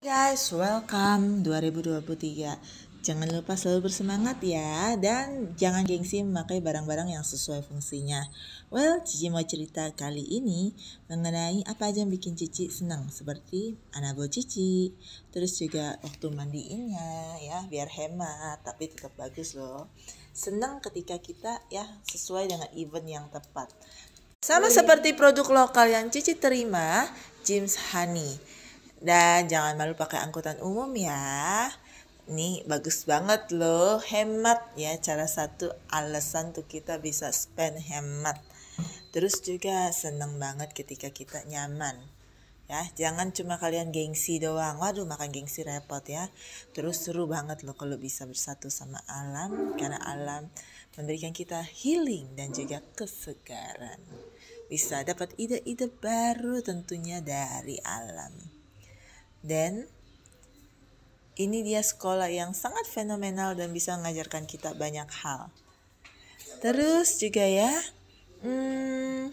guys, welcome 2023. Jangan lupa selalu bersemangat ya dan jangan gengsi memakai barang-barang yang sesuai fungsinya. Well, Cici mau cerita kali ini mengenai apa aja yang bikin Cici senang seperti anabo Cici, terus juga waktu mandiinnya ya biar hemat tapi tetap bagus loh. Senang ketika kita ya sesuai dengan event yang tepat. Sama iya. seperti produk lokal yang Cici terima, James Honey dan jangan malu pakai angkutan umum ya. Nih bagus banget loh, hemat ya cara satu alasan tuh kita bisa spend hemat. Terus juga seneng banget ketika kita nyaman ya jangan cuma kalian gengsi doang waduh makan gengsi repot ya terus seru banget loh kalau bisa bersatu sama alam karena alam memberikan kita healing dan juga kesegaran bisa dapat ide-ide baru tentunya dari alam dan ini dia sekolah yang sangat fenomenal dan bisa mengajarkan kita banyak hal. Terus juga ya, hmm,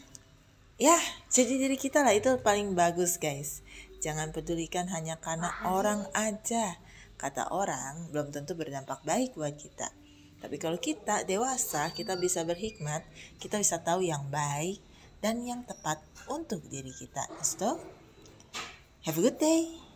ya jadi diri kita lah itu paling bagus guys. Jangan pedulikan hanya karena orang aja. Kata orang belum tentu berdampak baik buat kita. Tapi kalau kita dewasa, kita bisa berhikmat, kita bisa tahu yang baik dan yang tepat untuk diri kita. Stop. Have a good day.